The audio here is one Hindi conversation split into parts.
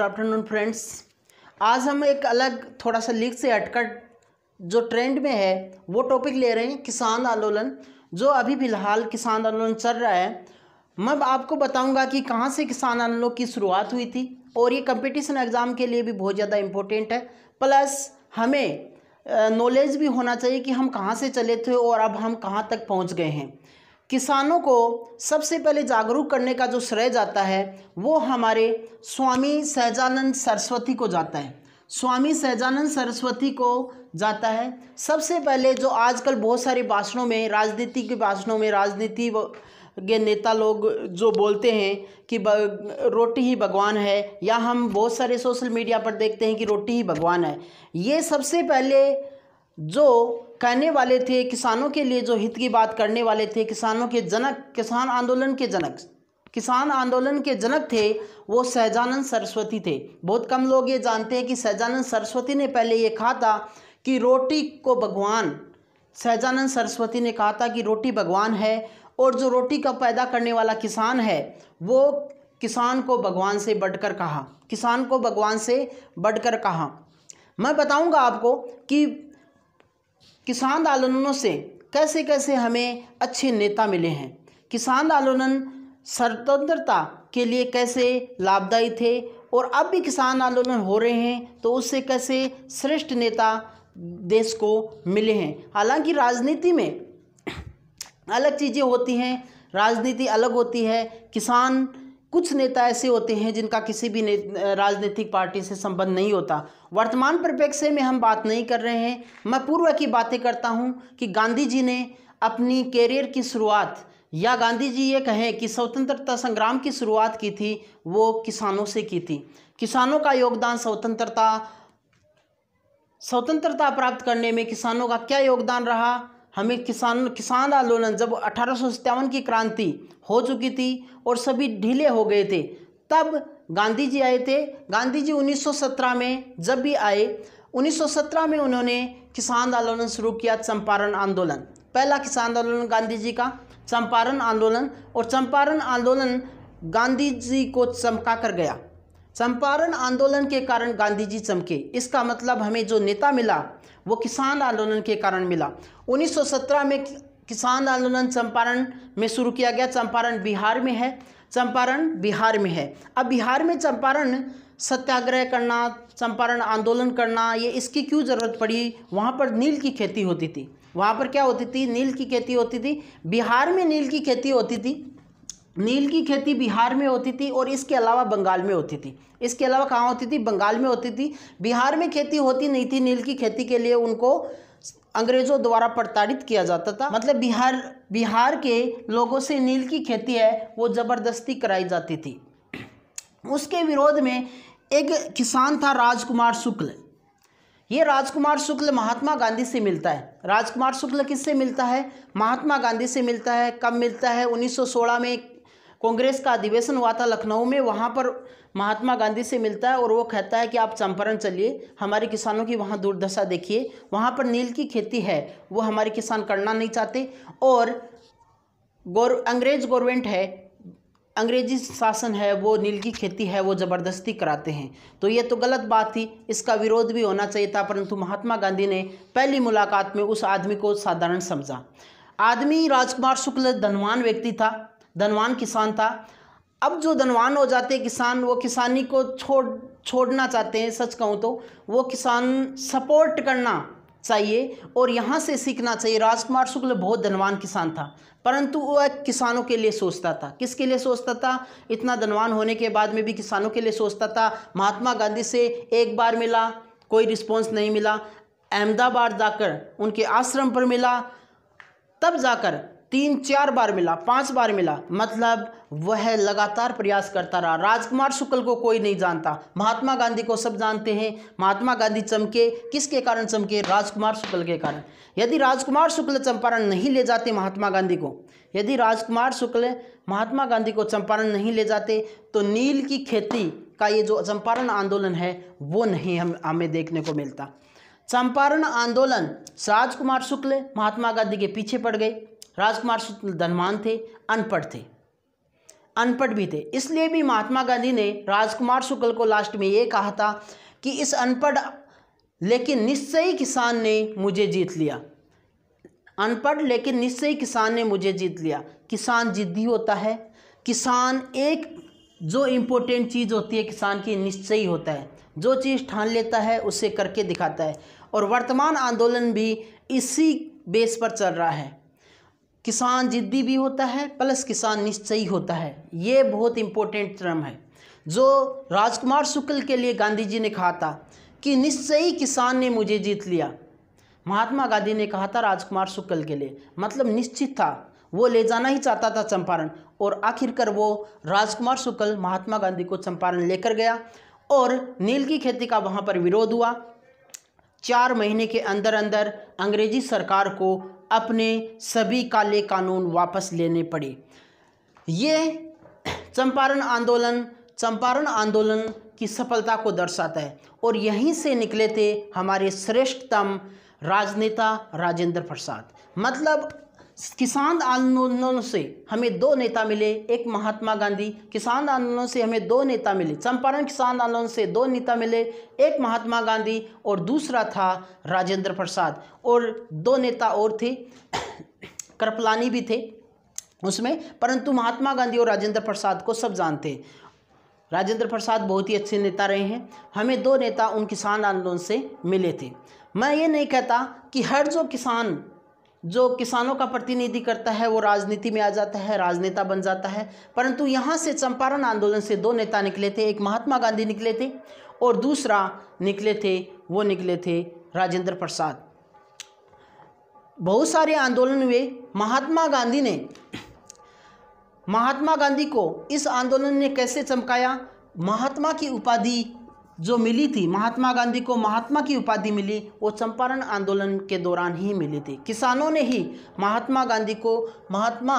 गुड आफ्टरनून फ्रेंड्स आज हम एक अलग थोड़ा सा लीक से हटकर जो ट्रेंड में है वो टॉपिक ले रहे हैं किसान आंदोलन जो अभी फ़िलहाल किसान आंदोलन चल रहा है मैं आपको बताऊंगा कि कहाँ से किसान आंदोलन की शुरुआत हुई थी और ये कंपटीशन एग्ज़ाम के लिए भी बहुत ज़्यादा इम्पोर्टेंट है प्लस हमें नॉलेज भी होना चाहिए कि हम कहाँ से चले थे और अब हम कहाँ तक पहुँच गए हैं किसानों को सबसे पहले जागरूक करने का जो श्रेय जाता है वो हमारे स्वामी सहजानंद सरस्वती को जाता है स्वामी सहजानंद सरस्वती को जाता है सबसे पहले जो आजकल बहुत सारे भाषणों में राजनीति के भाषणों में राजनीति के नेता लोग जो बोलते हैं कि रोटी ही भगवान है या हम बहुत सारे सोशल मीडिया पर देखते हैं कि रोटी ही भगवान है ये सबसे पहले जो कहने वाले थे किसानों के लिए जो हित की बात करने वाले थे किसानों के जनक किसान आंदोलन के जनक किसान आंदोलन के जनक थे वो सहजानंद सरस्वती थे बहुत कम लोग ये जानते हैं कि सहजानंद सरस्वती ने पहले ये कहा था कि रोटी को भगवान सहजानंद सरस्वती ने कहा था कि रोटी भगवान है और जो रोटी का पैदा करने वाला किसान है वो किसान को भगवान से बढ़कर कहा किसान को भगवान से बढ़कर कहा मैं बताऊंगा आपको कि किसान आंदोलनों से कैसे कैसे हमें अच्छे नेता मिले हैं किसान आंदोलन स्वतंत्रता के लिए कैसे लाभदायी थे और अब भी किसान आंदोलन हो रहे हैं तो उससे कैसे श्रेष्ठ नेता देश को मिले हैं हालांकि राजनीति में अलग चीज़ें होती हैं राजनीति अलग होती है किसान कुछ नेता ऐसे होते हैं जिनका किसी भी राजनीतिक पार्टी से संबंध नहीं होता वर्तमान परिप्रेक्ष्य में हम बात नहीं कर रहे हैं मैं पूर्व की बातें करता हूँ कि गांधी जी ने अपनी कैरियर की शुरुआत या गांधी जी ये कहें कि स्वतंत्रता संग्राम की शुरुआत की थी वो किसानों से की थी किसानों का योगदान स्वतंत्रता स्वतंत्रता प्राप्त करने में किसानों का क्या योगदान रहा हमें किसान किसान आंदोलन जब अठारह की क्रांति हो चुकी थी और सभी ढीले हो गए थे तब गांधी जी आए थे गांधी जी 1917 में जब भी आए 1917 में उन्होंने किसान आंदोलन शुरू किया चंपारण आंदोलन पहला किसान आंदोलन गांधी जी का चंपारण आंदोलन और चंपारण आंदोलन गांधी जी को चमका कर गया चंपारण आंदोलन के कारण गांधी जी चमके इसका मतलब हमें जो नेता मिला वो किसान आंदोलन के कारण मिला 1917 में किसान आंदोलन चंपारण में शुरू किया गया चंपारण बिहार में है चंपारण बिहार में है अब बिहार में चंपारण सत्याग्रह करना चंपारण आंदोलन करना ये इसकी क्यों ज़रूरत पड़ी वहाँ पर नील की खेती होती थी वहाँ पर क्या होती थी नील की खेती होती थी बिहार में नील की खेती होती थी नील की खेती बिहार में होती थी और इसके अलावा बंगाल में होती थी इसके अलावा कहाँ होती थी बंगाल में होती थी बिहार में खेती होती नहीं थी नील की खेती के लिए उनको अंग्रेज़ों द्वारा प्रताड़ित किया जाता था मतलब बिहार बिहार के लोगों से नील की खेती है वो ज़बरदस्ती कराई जाती थी उसके विरोध में एक किसान था राजकुमार शुक्ल ये राजकुमार शुक्ल महात्मा गांधी से मिलता है राजकुमार शुक्ल किससे मिलता है महात्मा गांधी से मिलता है कब मिलता है 1916 में कांग्रेस का अधिवेशन हुआ था लखनऊ में वहाँ पर महात्मा गांधी से मिलता है और वो कहता है कि आप चंपारण चलिए हमारे किसानों की वहाँ दुर्दशा देखिए वहाँ पर नील की खेती है वो हमारे किसान करना नहीं चाहते और गौर अंग्रेज गवर्नमेंट है अंग्रेजी शासन है वो नील की खेती है वो ज़बरदस्ती कराते हैं तो ये तो गलत बात थी इसका विरोध भी होना चाहिए था परंतु महात्मा गांधी ने पहली मुलाकात में उस आदमी को साधारण समझा आदमी राजकुमार शुक्ल धनवान व्यक्ति था धनवान किसान था अब जो धनवान हो जाते किसान वो किसानी को छोड़ छोड़ना चाहते हैं सच कहूँ तो वो किसान सपोर्ट करना चाहिए और यहाँ से सीखना चाहिए राजकुमार शुक्ल बहुत धनवान किसान था परंतु वह किसानों के लिए सोचता था किसके लिए सोचता था इतना धनवान होने के बाद में भी किसानों के लिए सोचता था महात्मा गांधी से एक बार मिला कोई रिस्पॉन्स नहीं मिला अहमदाबाद जाकर उनके आश्रम पर मिला तब जाकर तीन चार बार मिला पांच बार मिला मतलब वह लगातार प्रयास करता रहा राजकुमार शुक्ल को कोई नहीं जानता महात्मा गांधी को सब जानते हैं महात्मा गांधी चमके किसके कारण चमके राजकुमार शुक्ल के कारण यदि राजकुमार शुक्ल चंपारण नहीं ले जाते महात्मा गांधी को यदि राजकुमार शुक्ल महात्मा गांधी को चंपारण नहीं ले जाते तो नील की खेती का ये जो चंपारण आंदोलन है वो नहीं हम हमें देखने को मिलता चंपारण आंदोलन राजकुमार शुक्ल महात्मा गांधी के पीछे पड़ गए राजकुमार शुक्ल धनवान थे अनपढ़ थे अनपढ़ भी थे इसलिए भी महात्मा गांधी ने राजकुमार शुक्ल को लास्ट में ये कहा था कि इस अनपढ़ लेकिन निश्चय किसान ने मुझे जीत लिया अनपढ़ लेकिन निश्चय किसान ने मुझे जीत लिया किसान जिद्दी होता है किसान एक जो इम्पोर्टेंट चीज़ होती है किसान की निश्चय होता है जो चीज़ ठान लेता है उसे करके दिखाता है और वर्तमान आंदोलन भी इसी बेस पर चल रहा है किसान जिद्दी भी होता है प्लस किसान निश्चयी होता है ये बहुत इम्पोर्टेंट टर्म है जो राजकुमार शुक्ल के लिए गांधी जी ने कहा था कि निश्चयी किसान ने मुझे जीत लिया महात्मा गांधी ने कहा था राजकुमार शुक्ल के लिए मतलब निश्चित था वो ले जाना ही चाहता था चंपारण और आखिरकार वो राजकुमार शुक्ल महात्मा गांधी को चंपारण लेकर गया और नील की खेती का वहाँ पर विरोध हुआ चार महीने के अंदर अंदर अंग्रेजी सरकार को अपने सभी काले कानून वापस लेने पड़े ये चंपारण आंदोलन चंपारण आंदोलन की सफलता को दर्शाता है और यहीं से निकले थे हमारे श्रेष्ठतम राजनेता राजेंद्र प्रसाद मतलब किसान आंदोलन से हमें दो नेता मिले एक महात्मा गांधी किसान आंदोलन से हमें दो नेता मिले चंपारण किसान आंदोलन से दो नेता मिले एक महात्मा गांधी और दूसरा था राजेंद्र प्रसाद और दो नेता और थे कृपलानी भी थे उसमें परंतु महात्मा गांधी और राजेंद्र प्रसाद को सब जानते राजेंद्र प्रसाद बहुत ही अच्छे नेता रहे हैं हमें दो नेता उन किसान आंदोलन से मिले थे मैं ये नहीं कहता कि हर जो किसान जो किसानों का प्रतिनिधि करता है वो राजनीति में आ जाता है राजनेता बन जाता है परंतु यहाँ से चंपारण आंदोलन से दो नेता निकले थे एक महात्मा गांधी निकले थे और दूसरा निकले थे वो निकले थे राजेंद्र प्रसाद बहुत सारे आंदोलन हुए महात्मा गांधी ने महात्मा गांधी को इस आंदोलन ने कैसे चमकाया महात्मा की उपाधि जो मिली थी महात्मा गांधी को महात्मा की उपाधि मिली वो चंपारण आंदोलन के दौरान ही मिली थी किसानों ने ही महात्मा गांधी को महात्मा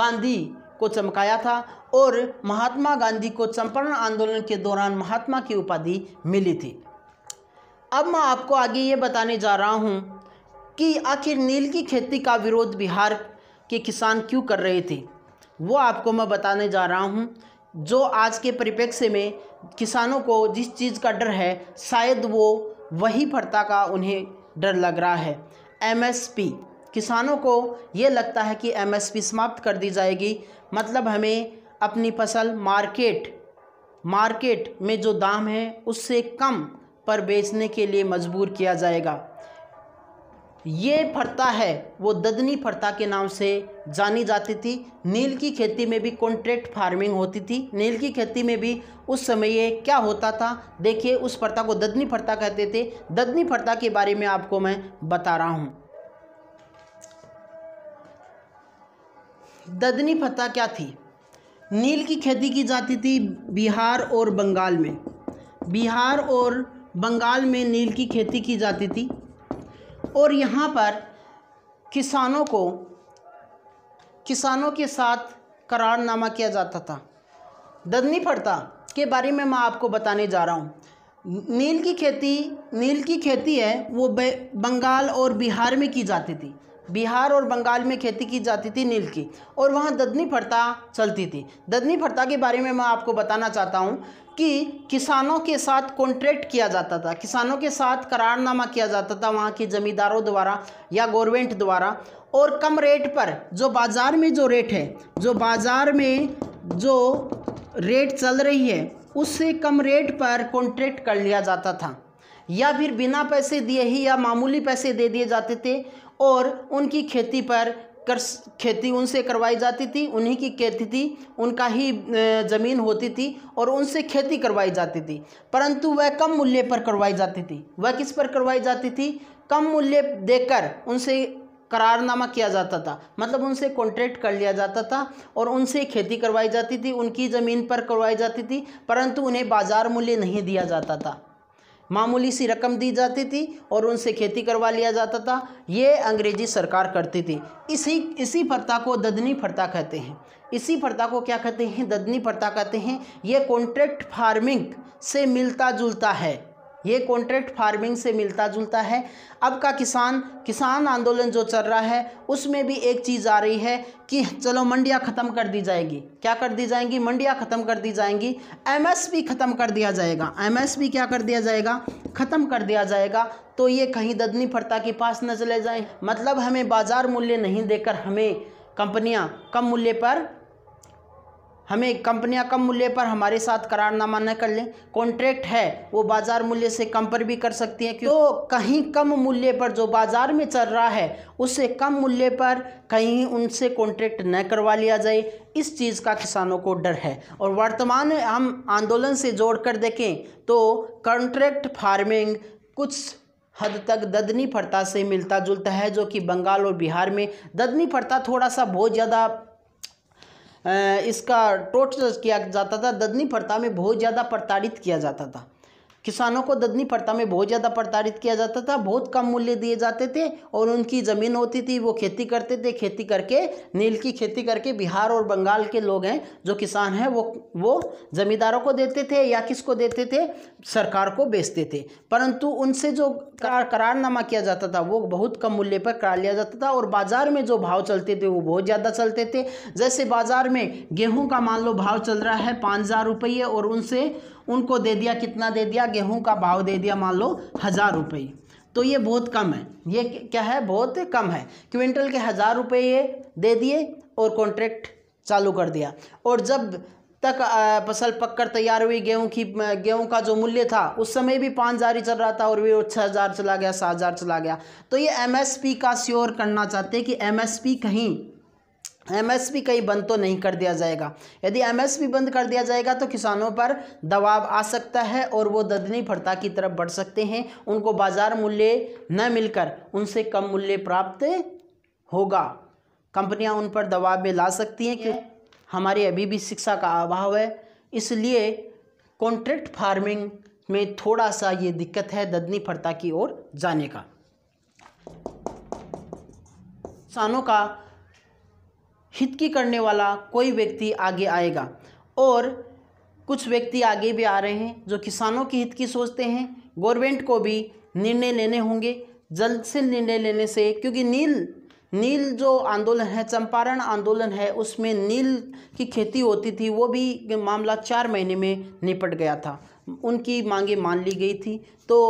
गांधी को चमकाया था और महात्मा गांधी को चंपारण आंदोलन के दौरान महात्मा की उपाधि मिली थी अब मैं आपको आगे ये बताने जा रहा हूँ कि आखिर नील की खेती का विरोध बिहार के किसान क्यों कर रहे थे वो आपको मैं बताने जा रहा हूँ जो आज के परिप्रेक्ष्य में किसानों को जिस चीज़ का डर है शायद वो वही भर्ता का उन्हें डर लग रहा है एमएसपी किसानों को ये लगता है कि एमएसपी समाप्त कर दी जाएगी मतलब हमें अपनी फसल मार्केट मार्केट में जो दाम है उससे कम पर बेचने के लिए मजबूर किया जाएगा ये फरता है वो ददनी फरता के नाम से जानी जाती थी नील की खेती में भी कॉन्ट्रैक्ट फार्मिंग होती थी नील की खेती में भी उस समय ये क्या होता था देखिए उस फरता को ददनी फरता कहते थे ददनी फरता के बारे में आपको मैं बता रहा हूँ ददनी फरता क्या थी नील की खेती की जाती थी बिहार और बंगाल में बिहार और बंगाल में नील की खेती की जाती थी और यहाँ पर किसानों को किसानों के साथ करारनामा किया जाता था ददनी पड़ता के बारे में मैं आपको बताने जा रहा हूँ नील की खेती नील की खेती है वो बंगाल और बिहार में की जाती थी बिहार और बंगाल में खेती की जाती थी नील की और वहाँ ददनी फरता चलती थी ददनी फरता के बारे में मैं आपको बताना चाहता हूँ कि किसानों के साथ कॉन्ट्रैक्ट किया जाता था किसानों के साथ करारनामा किया जाता था वहाँ के ज़मींदारों द्वारा या गवर्नमेंट द्वारा और कम रेट पर जो बाज़ार में जो रेट है जो बाज़ार में जो रेट चल रही है उससे कम रेट पर कॉन्ट्रैक्ट कर लिया जाता था या फिर बिना पैसे दिए ही या मामूली पैसे दे दिए जाते थे और उनकी खेती पर कर खेती उनसे करवाई जाती थी उन्हीं की खेती थी उनका ही ज़मीन होती थी और उनसे खेती करवाई जाती थी परंतु वह कम मूल्य पर करवाई जाती थी वह किस पर करवाई जाती थी कम मूल्य देकर उनसे करारनामा किया जाता था मतलब उनसे कॉन्ट्रैक्ट कर लिया जाता था और उनसे खेती करवाई जाती थी उनकी ज़मीन पर करवाई जाती थी परंतु उन्हें बाज़ार मूल्य नहीं दिया जाता था मामूली सी रकम दी जाती थी और उनसे खेती करवा लिया जाता था ये अंग्रेजी सरकार करती थी इसी इसी प्रथा को ददनी प्रथा कहते हैं इसी प्रथा को क्या कहते हैं ददनी प्रथा कहते हैं ये कॉन्ट्रैक्ट फार्मिंग से मिलता जुलता है ये कॉन्ट्रैक्ट फार्मिंग से मिलता जुलता है अब का किसान किसान आंदोलन जो चल रहा है उसमें भी एक चीज़ आ रही है कि चलो मंडियां ख़त्म कर दी जाएगी क्या कर दी जाएंगी मंडियां ख़त्म कर दी जाएंगी एमएसपी ख़त्म कर दिया जाएगा एमएसपी क्या कर दिया जाएगा ख़त्म कर दिया जाएगा तो ये कहीं ददनी फरता के पास न चले जाएँ मतलब हमें बाज़ार मूल्य नहीं देकर हमें कंपनियाँ कम मूल्य पर हमें कंपनियां कम मूल्य पर हमारे साथ करारनामा न कर लें कॉन्ट्रैक्ट है वो बाज़ार मूल्य से कम पर भी कर सकती हैं क्यों तो कहीं कम मूल्य पर जो बाज़ार में चल रहा है उससे कम मूल्य पर कहीं उनसे कॉन्ट्रैक्ट न करवा लिया जाए इस चीज़ का किसानों को डर है और वर्तमान में हम आंदोलन से जोड़ कर देखें तो कॉन्ट्रैक्ट फार्मिंग कुछ हद तक ददनी फरता से मिलता जुलता है जो कि बंगाल और बिहार में ददनी फरता थोड़ा सा बहुत ज़्यादा इसका टोट किया जाता था ददनी प्रथा में बहुत ज़्यादा प्रताड़ित किया जाता था किसानों को ददनी प्रथा में बहुत ज़्यादा प्रताड़ित किया जाता था बहुत कम मूल्य दिए जाते थे और उनकी ज़मीन होती थी वो खेती करते थे खेती करके नील की खेती करके बिहार और बंगाल के लोग हैं जो किसान हैं वो वो ज़मींदारों को देते थे या किसको देते थे सरकार को बेचते थे परंतु उनसे जो करार करारनामा किया जाता था वो बहुत कम मूल्य पर करा लिया जाता था और बाज़ार में जो भाव चलते थे वो बहुत ज़्यादा चलते थे जैसे बाज़ार में गेहूँ का मान लो भाव चल रहा है पाँच हज़ार रुपये और उनसे उनको दे दिया कितना दे दिया गेहूं का भाव दे दिया मान लो हज़ार रुपये तो ये बहुत कम है ये क्या है बहुत कम है क्विंटल के हज़ार रुपये ये दे दिए और कॉन्ट्रैक्ट चालू कर दिया और जब तक फसल पककर तैयार हुई गेहूं की गेहूं का जो मूल्य था उस समय भी पाँच हज़ार ही चल रहा था और भी वो छः हज़ार चला गया सात हज़ार चला गया तो ये एमएसपी का श्योर करना चाहते हैं कि एमएसपी कहीं एमएसपी कहीं बंद तो नहीं कर दिया जाएगा यदि एमएसपी बंद कर दिया जाएगा तो किसानों पर दबाव आ सकता है और वो ददनी फड़ता की तरफ बढ़ सकते हैं उनको बाज़ार मूल्य न मिलकर उनसे कम मूल्य प्राप्त होगा कंपनियां उन पर दबाव में ला सकती हैं कि हमारी अभी भी शिक्षा का अभाव है इसलिए कॉन्ट्रैक्ट फार्मिंग में थोड़ा सा ये दिक्कत है ददनी फड़ता की ओर जाने का किसानों का हित की करने वाला कोई व्यक्ति आगे आएगा और कुछ व्यक्ति आगे भी आ रहे हैं जो किसानों के हित की सोचते हैं गवर्नमेंट को भी निर्णय लेने होंगे जल्द से निर्णय लेने से क्योंकि नील नील जो आंदोलन है चंपारण आंदोलन है उसमें नील की खेती होती थी वो भी मामला चार महीने में निपट गया था उनकी मांगे मान ली गई थी तो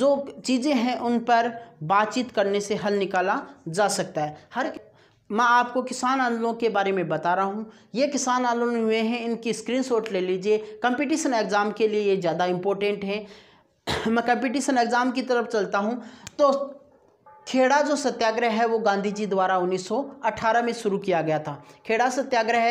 जो चीज़ें हैं उन पर बातचीत करने से हल निकाला जा सकता है हर मैं आपको किसान आंदोलन के बारे में बता रहा हूँ ये किसान आंदोलन हुए हैं इनकी स्क्रीनशॉट ले लीजिए कंपटीशन एग्ज़ाम के लिए ये ज़्यादा इम्पोर्टेंट है मैं कंपटीशन एग्ज़ाम की तरफ चलता हूँ तो खेड़ा जो सत्याग्रह है वो गांधी जी द्वारा 1918 में शुरू किया गया था खेड़ा सत्याग्रह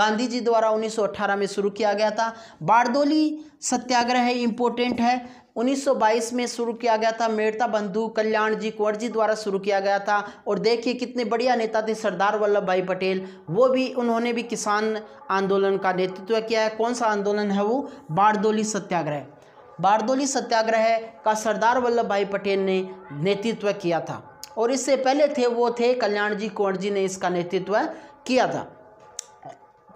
गांधी जी द्वारा 1918 में शुरू किया गया था बारदोली सत्याग्रह इम्पोर्टेंट है 1922 में शुरू किया गया था मेड़ता बंधु कल्याण जी कुंवर जी द्वारा शुरू किया गया था और देखिए कितने बढ़िया नेता थे सरदार वल्लभ भाई पटेल वो भी उन्होंने भी किसान आंदोलन का नेतृत्व किया है कौन सा आंदोलन है वो बारदोली सत्याग्रह बारदोली सत्याग्रह का सरदार वल्लभ भाई पटेल ने नेतृत्व किया था और इससे पहले थे वो थे कल्याण जी कुंवर जी ने इसका नेतृत्व किया था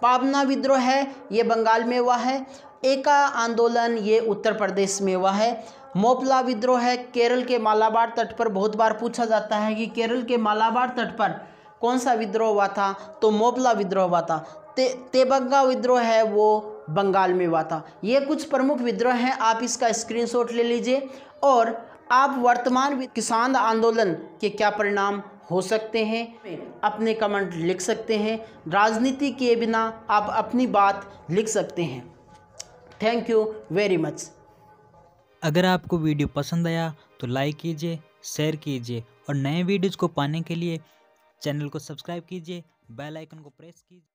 पावना विद्रोह है ये बंगाल में हुआ है एका आंदोलन ये उत्तर प्रदेश में हुआ है मोपला विद्रोह है केरल के मालाबार तट पर बहुत बार पूछा जाता है कि केरल के मालाबार तट पर कौन सा विद्रोह हुआ था तो मोपला विद्रोह हुआ था ते तेबंगा विद्रोह है वो बंगाल में हुआ था ये कुछ प्रमुख विद्रोह हैं आप इसका स्क्रीनशॉट ले लीजिए और आप वर्तमान किसान आंदोलन के क्या परिणाम हो सकते हैं अपने कमेंट लिख सकते हैं राजनीति के बिना आप अपनी बात लिख सकते हैं थैंक यू वेरी मच अगर आपको वीडियो पसंद आया तो लाइक कीजिए शेयर कीजिए और नए वीडियोज़ को पाने के लिए चैनल को सब्सक्राइब कीजिए बेल आइकन को प्रेस कीजिए